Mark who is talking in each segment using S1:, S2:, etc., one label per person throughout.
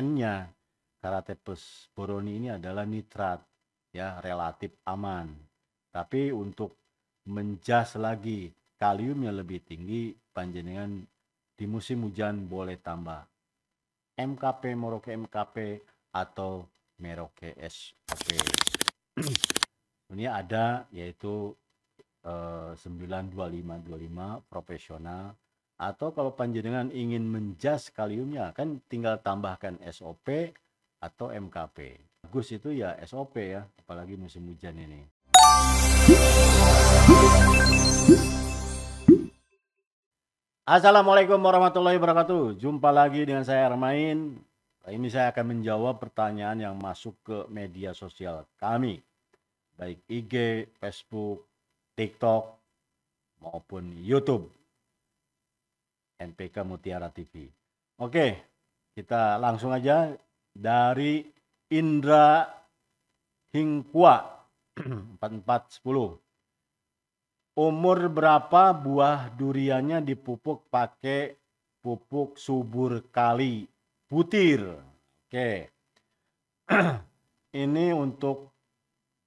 S1: N-nya. Karate boroni ini adalah nitrat ya, relatif aman. Tapi untuk menjas lagi kaliumnya lebih tinggi panjenengan di musim hujan boleh tambah MKP moroke MKP atau meroke SOP. Ini ada yaitu eh, 92525 profesional atau kalau panjenengan ingin menjas kaliumnya kan tinggal tambahkan SOP atau MKP. Bagus itu ya SOP ya, apalagi musim hujan ini. Assalamualaikum warahmatullahi wabarakatuh. Jumpa lagi dengan saya Armain Ini saya akan menjawab pertanyaan yang masuk ke media sosial kami. Baik IG, Facebook, TikTok, maupun YouTube. NPK Mutiara TV. Oke, kita langsung aja dari Indra Hingkua 4410. Umur berapa buah duriannya dipupuk pakai pupuk subur kali butir? Oke. ini untuk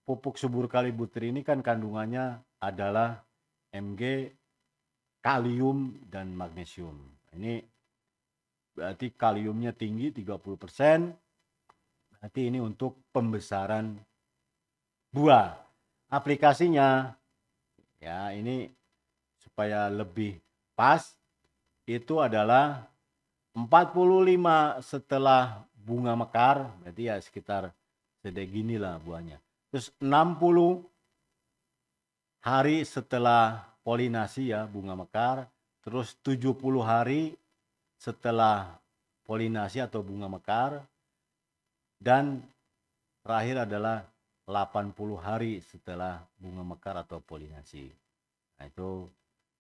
S1: pupuk subur kali butir ini kan kandungannya adalah MG kalium dan magnesium. Ini berarti kaliumnya tinggi 30%. Berarti ini untuk pembesaran buah. Aplikasinya ya ini supaya lebih pas itu adalah 45 setelah bunga mekar, berarti ya sekitar sedekinilah gini buahnya. Terus 60 hari setelah polinasi ya bunga mekar. Terus 70 hari setelah polinasi atau bunga mekar dan terakhir adalah 80 hari setelah bunga mekar atau polinasi. Nah, itu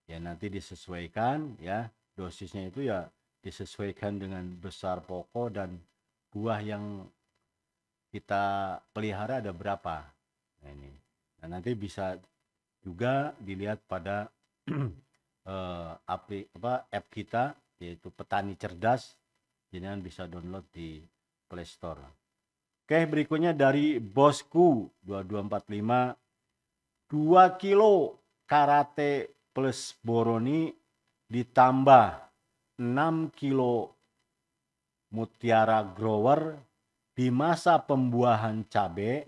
S1: ya nanti disesuaikan ya dosisnya itu ya disesuaikan dengan besar pokok dan buah yang kita pelihara ada berapa. Nah, ini. Nah, nanti bisa juga dilihat pada eh, apa, app kita yaitu petani cerdas jangan bisa download di Play Store. Oke, berikutnya dari Bosku 2245 2 kilo karate plus boroni ditambah 6 kilo mutiara grower di masa pembuahan cabe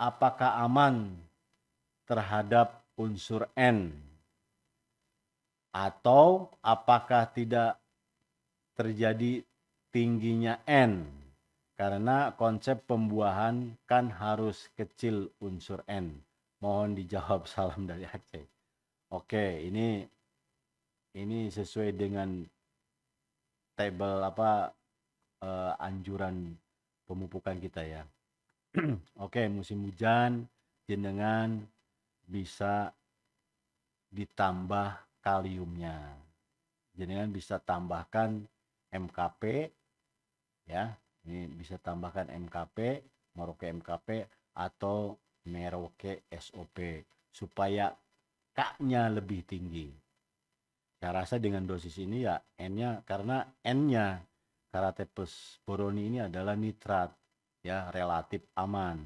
S1: apakah aman terhadap unsur N? Atau apakah tidak terjadi tingginya N? Karena konsep pembuahan kan harus kecil unsur N. Mohon dijawab salam dari Aceh. Oke, ini ini sesuai dengan table apa uh, anjuran pemupukan kita ya. Oke, musim hujan jenengan bisa ditambah kaliumnya. jadi kan bisa tambahkan MKP ya. Ini bisa tambahkan MKP, Meroke MKP atau Meroke SOP supaya K-nya lebih tinggi. Saya rasa dengan dosis ini ya N-nya karena N-nya plus boroni ini adalah nitrat ya relatif aman.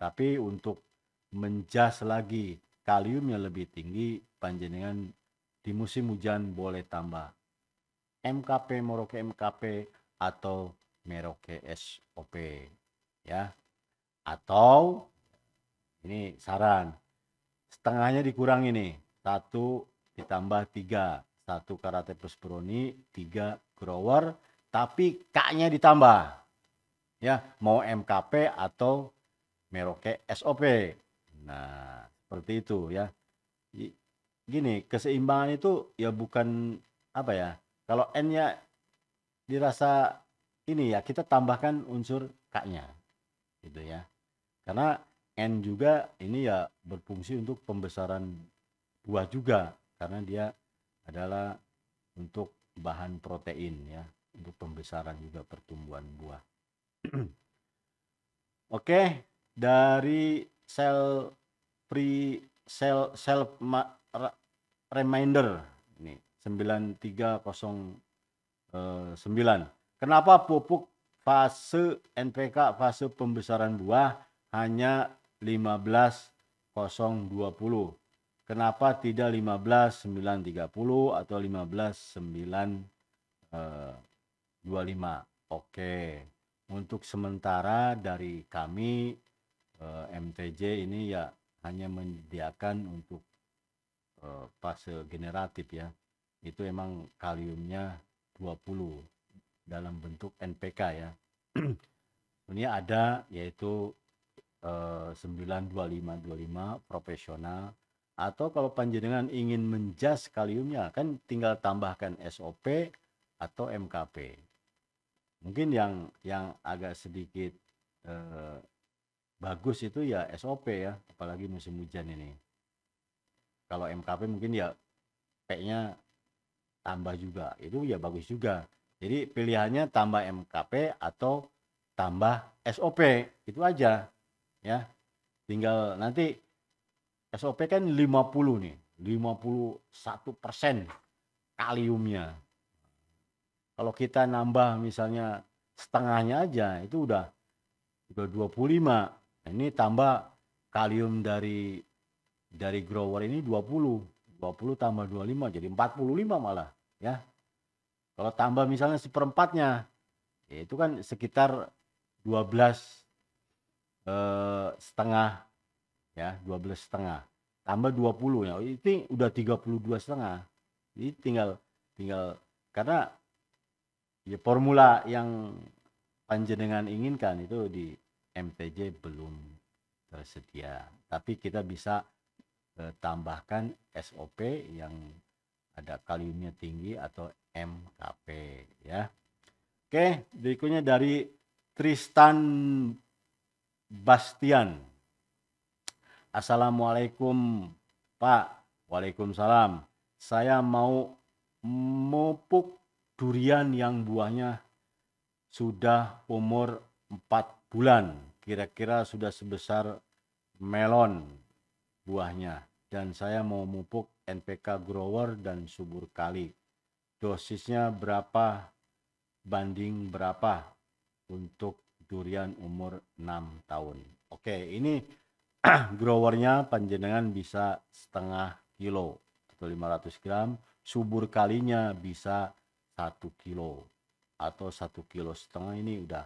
S1: Tapi untuk menjas lagi kalium yang lebih tinggi panjenengan di musim hujan boleh tambah MKP moroke MKP atau Meroke SOP ya atau ini saran setengahnya dikurang ini satu ditambah tiga satu karate plus broni tiga grower tapi k ditambah ya mau MKP atau Meroke SOP Nah, seperti itu ya. Gini, keseimbangan itu ya bukan apa ya? Kalau N-nya dirasa ini ya, kita tambahkan unsur K-nya. Gitu ya. Karena N juga ini ya berfungsi untuk pembesaran buah juga karena dia adalah untuk bahan protein ya, untuk pembesaran juga pertumbuhan buah. Oke, dari sel pre self self reminder ini 9309 eh, kenapa pupuk fase NPK fase pembesaran buah hanya 15020 kenapa tidak 15930 atau 15925 eh, lima? oke untuk sementara dari kami Eh, MTJ ini ya hanya menyediakan untuk eh, fase generatif ya itu emang kaliumnya 20 dalam bentuk NPK ya ini ada yaitu eh, 92525 profesional atau kalau panjenengan ingin menjas kaliumnya kan tinggal tambahkan SOP atau MKP mungkin yang yang agak sedikit eh, bagus itu ya SOP ya apalagi musim hujan ini kalau MKP mungkin ya P-nya tambah juga itu ya bagus juga jadi pilihannya tambah MKP atau tambah SOP itu aja ya tinggal nanti SOP kan 50 nih 51 persen kaliumnya kalau kita nambah misalnya setengahnya aja itu udah udah 25 Nah, ini tambah kalium dari dari grower ini 20. 20 tambah 25 jadi 45 malah ya. Kalau tambah misalnya seperempatnya ya itu kan sekitar 12 eh, setengah ya, 12 setengah. Tambah 20 ya. Itu udah 32 setengah. Jadi tinggal tinggal karena ya formula yang panjenengan inginkan itu di MTJ belum tersedia tapi kita bisa eh, tambahkan SOP yang ada kaliumnya tinggi atau MKP ya oke berikutnya dari Tristan Bastian Assalamualaikum Pak Waalaikumsalam saya mau mupuk durian yang buahnya sudah umur 4 bulan kira-kira sudah sebesar melon buahnya dan saya mau mupuk NPK grower dan subur kali. Dosisnya berapa banding berapa untuk durian umur 6 tahun. Oke, ini growernya panjenengan bisa setengah kilo atau 500 gram, subur kalinya bisa satu kilo atau satu kilo setengah ini udah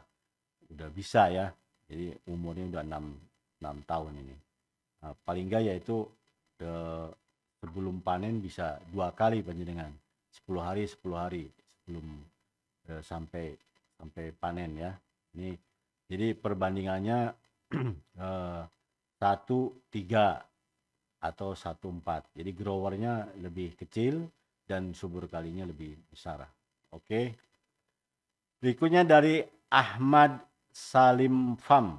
S1: udah bisa ya jadi umurnya udah enam enam tahun ini nah, paling enggak yaitu de, eh, sebelum panen bisa dua kali penjaringan 10 hari 10 hari sebelum de, eh, sampai sampai panen ya ini jadi perbandingannya eh, satu tiga atau satu empat jadi growernya lebih kecil dan subur kalinya lebih besar oke okay. berikutnya dari Ahmad Salim Fam.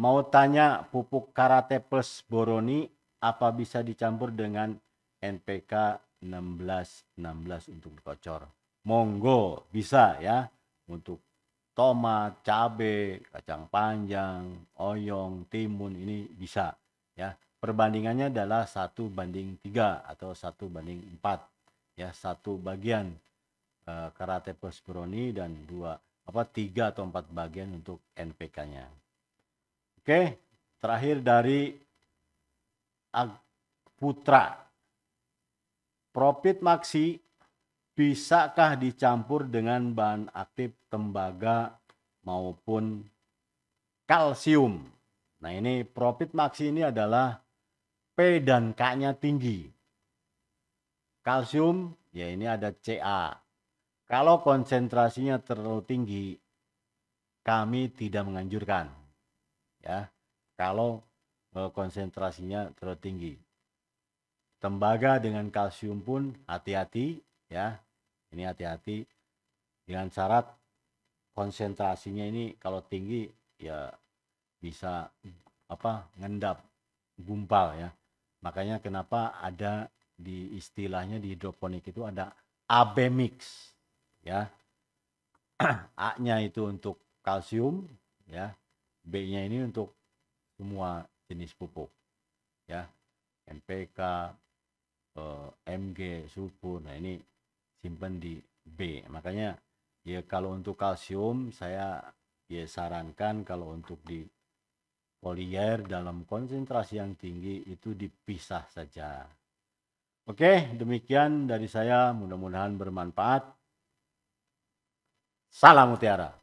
S1: Mau tanya pupuk karate plus boroni apa bisa dicampur dengan NPK 1616 untuk dikocor? Monggo bisa ya untuk tomat, cabe, kacang panjang, oyong, timun ini bisa ya. Perbandingannya adalah satu banding tiga atau satu banding empat ya satu bagian uh, karate plus boroni dan dua apa tiga atau empat bagian untuk NPK-nya. Oke, terakhir dari Ag Putra. Profit maksi bisakah dicampur dengan bahan aktif tembaga maupun kalsium? Nah, ini profit maksi ini adalah P dan K-nya tinggi. Kalsium ya ini ada CA, kalau konsentrasinya terlalu tinggi, kami tidak menganjurkan. Ya, kalau e, konsentrasinya terlalu tinggi. Tembaga dengan kalsium pun hati-hati ya. Ini hati-hati dengan syarat konsentrasinya ini kalau tinggi ya bisa apa ngendap gumpal ya. Makanya kenapa ada di istilahnya di hidroponik itu ada AB mix ya A-nya itu untuk kalsium ya B-nya ini untuk semua jenis pupuk ya NPK eh, MG sulfur nah ini simpan di B makanya ya kalau untuk kalsium saya ya sarankan kalau untuk di foliar dalam konsentrasi yang tinggi itu dipisah saja. Oke, demikian dari saya. Mudah-mudahan bermanfaat. Salam Mutiara.